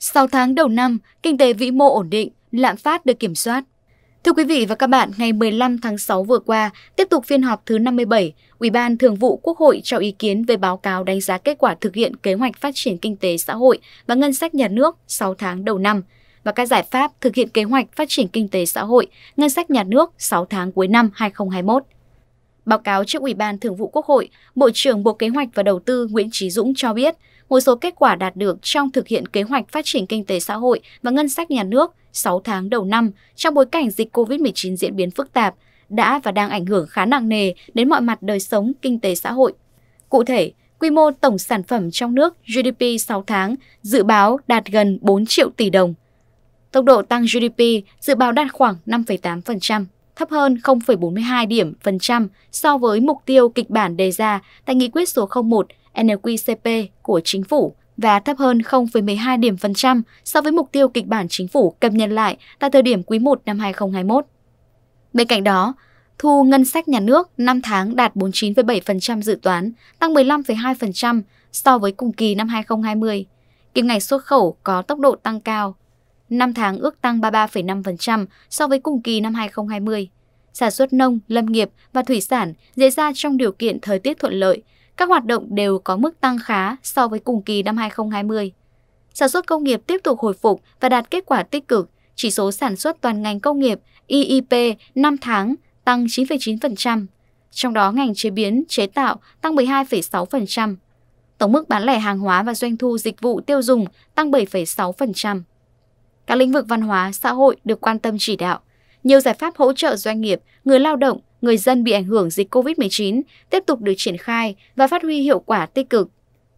6 tháng đầu năm, kinh tế vĩ mô ổn định, lạm phát được kiểm soát. Thưa quý vị và các bạn, ngày 15 tháng 6 vừa qua, tiếp tục phiên họp thứ 57, Ủy ban Thường vụ Quốc hội cho ý kiến về báo cáo đánh giá kết quả thực hiện kế hoạch phát triển kinh tế xã hội và ngân sách nhà nước 6 tháng đầu năm và các giải pháp thực hiện kế hoạch phát triển kinh tế xã hội, ngân sách nhà nước 6 tháng cuối năm 2021. Báo cáo trước Ủy ban Thường vụ Quốc hội, Bộ trưởng Bộ Kế hoạch và Đầu tư Nguyễn Trí Dũng cho biết, một số kết quả đạt được trong thực hiện kế hoạch phát triển kinh tế xã hội và ngân sách nhà nước 6 tháng đầu năm trong bối cảnh dịch COVID-19 diễn biến phức tạp, đã và đang ảnh hưởng khá nặng nề đến mọi mặt đời sống, kinh tế xã hội. Cụ thể, quy mô tổng sản phẩm trong nước GDP 6 tháng dự báo đạt gần 4 triệu tỷ đồng. Tốc độ tăng GDP dự báo đạt khoảng 5,8% thấp hơn 0,42 điểm phần trăm so với mục tiêu kịch bản đề ra tại nghị quyết số 01 NQCP của chính phủ và thấp hơn 0,12 điểm phần trăm so với mục tiêu kịch bản chính phủ cập nhật lại tại thời điểm quý 1 năm 2021. Bên cạnh đó, thu ngân sách nhà nước 5 tháng đạt 49,7% dự toán, tăng 15,2% so với cùng kỳ năm 2020. Kim ngạch xuất khẩu có tốc độ tăng cao, 5 tháng ước tăng 33,5% so với cùng kỳ năm 2020. Sản xuất nông, lâm nghiệp và thủy sản diễn ra trong điều kiện thời tiết thuận lợi, các hoạt động đều có mức tăng khá so với cùng kỳ năm 2020. Sản xuất công nghiệp tiếp tục hồi phục và đạt kết quả tích cực, chỉ số sản xuất toàn ngành công nghiệp e IIP 5 tháng tăng 9,9%, trong đó ngành chế biến, chế tạo tăng 12,6%. Tổng mức bán lẻ hàng hóa và doanh thu dịch vụ tiêu dùng tăng 7,6%. Các lĩnh vực văn hóa, xã hội được quan tâm chỉ đạo. Nhiều giải pháp hỗ trợ doanh nghiệp, người lao động, người dân bị ảnh hưởng dịch COVID-19 tiếp tục được triển khai và phát huy hiệu quả tích cực.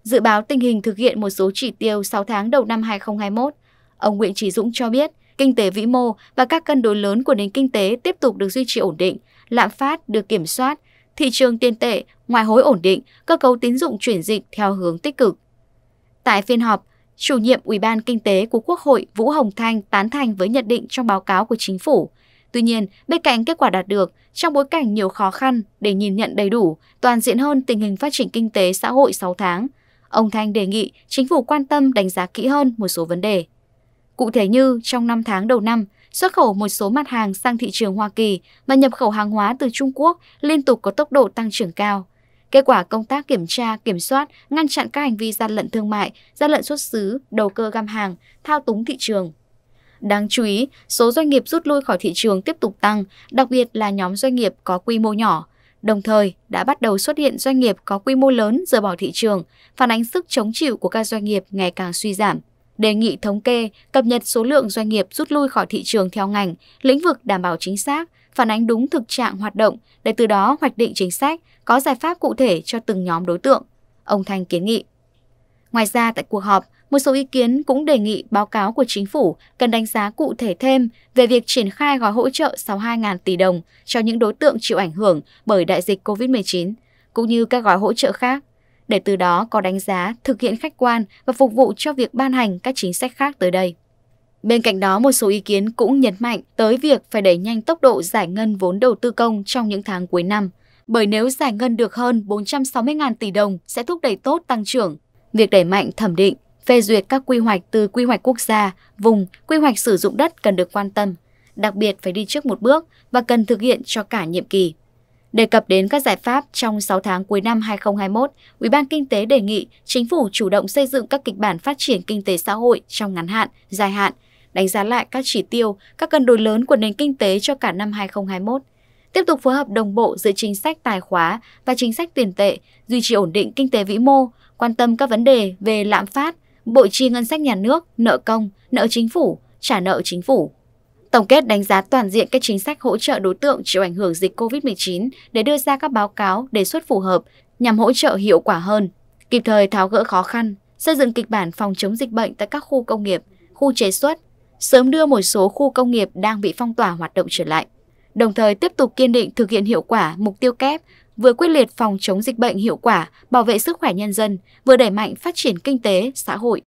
Dự báo tình hình thực hiện một số chỉ tiêu 6 tháng đầu năm 2021, ông Nguyễn Trí Dũng cho biết, kinh tế vĩ mô và các cân đối lớn của nền kinh tế tiếp tục được duy trì ổn định, lạm phát được kiểm soát, thị trường tiền tệ, ngoại hối ổn định, cơ cấu tín dụng chuyển dịch theo hướng tích cực. Tại phiên họp, chủ nhiệm Ủy ban Kinh tế của Quốc hội Vũ Hồng Thanh tán thành với nhận định trong báo cáo của chính phủ. Tuy nhiên, bên cạnh kết quả đạt được, trong bối cảnh nhiều khó khăn để nhìn nhận đầy đủ, toàn diện hơn tình hình phát triển kinh tế xã hội 6 tháng, ông Thanh đề nghị chính phủ quan tâm đánh giá kỹ hơn một số vấn đề. Cụ thể như trong 5 tháng đầu năm, xuất khẩu một số mặt hàng sang thị trường Hoa Kỳ và nhập khẩu hàng hóa từ Trung Quốc liên tục có tốc độ tăng trưởng cao. Kết quả công tác kiểm tra, kiểm soát, ngăn chặn các hành vi gian lận thương mại, gian lận xuất xứ, đầu cơ găm hàng, thao túng thị trường. Đáng chú ý, số doanh nghiệp rút lui khỏi thị trường tiếp tục tăng, đặc biệt là nhóm doanh nghiệp có quy mô nhỏ. Đồng thời, đã bắt đầu xuất hiện doanh nghiệp có quy mô lớn rời bỏ thị trường, phản ánh sức chống chịu của các doanh nghiệp ngày càng suy giảm. Đề nghị thống kê, cập nhật số lượng doanh nghiệp rút lui khỏi thị trường theo ngành, lĩnh vực đảm bảo chính xác, phản ánh đúng thực trạng hoạt động để từ đó hoạch định chính sách, có giải pháp cụ thể cho từng nhóm đối tượng, ông Thanh kiến nghị. Ngoài ra, tại cuộc họp, một số ý kiến cũng đề nghị báo cáo của chính phủ cần đánh giá cụ thể thêm về việc triển khai gói hỗ trợ 62.000 tỷ đồng cho những đối tượng chịu ảnh hưởng bởi đại dịch COVID-19, cũng như các gói hỗ trợ khác, để từ đó có đánh giá, thực hiện khách quan và phục vụ cho việc ban hành các chính sách khác tới đây. Bên cạnh đó, một số ý kiến cũng nhấn mạnh tới việc phải đẩy nhanh tốc độ giải ngân vốn đầu tư công trong những tháng cuối năm, bởi nếu giải ngân được hơn 460.000 tỷ đồng sẽ thúc đẩy tốt tăng trưởng. Việc đẩy mạnh thẩm định, phê duyệt các quy hoạch từ quy hoạch quốc gia, vùng, quy hoạch sử dụng đất cần được quan tâm, đặc biệt phải đi trước một bước và cần thực hiện cho cả nhiệm kỳ. Đề cập đến các giải pháp trong 6 tháng cuối năm 2021, Ủy ban Kinh tế đề nghị chính phủ chủ động xây dựng các kịch bản phát triển kinh tế xã hội trong ngắn hạn, dài hạn – đánh giá lại các chỉ tiêu, các cân đối lớn của nền kinh tế cho cả năm 2021, tiếp tục phối hợp đồng bộ giữa chính sách tài khóa và chính sách tiền tệ, duy trì ổn định kinh tế vĩ mô, quan tâm các vấn đề về lạm phát, bộ chi ngân sách nhà nước, nợ công, nợ chính phủ, trả nợ chính phủ. Tổng kết đánh giá toàn diện các chính sách hỗ trợ đối tượng chịu ảnh hưởng dịch COVID-19 để đưa ra các báo cáo đề xuất phù hợp nhằm hỗ trợ hiệu quả hơn, kịp thời tháo gỡ khó khăn, xây dựng kịch bản phòng chống dịch bệnh tại các khu công nghiệp, khu chế xuất, sớm đưa một số khu công nghiệp đang bị phong tỏa hoạt động trở lại, đồng thời tiếp tục kiên định thực hiện hiệu quả mục tiêu kép, vừa quyết liệt phòng chống dịch bệnh hiệu quả, bảo vệ sức khỏe nhân dân, vừa đẩy mạnh phát triển kinh tế, xã hội,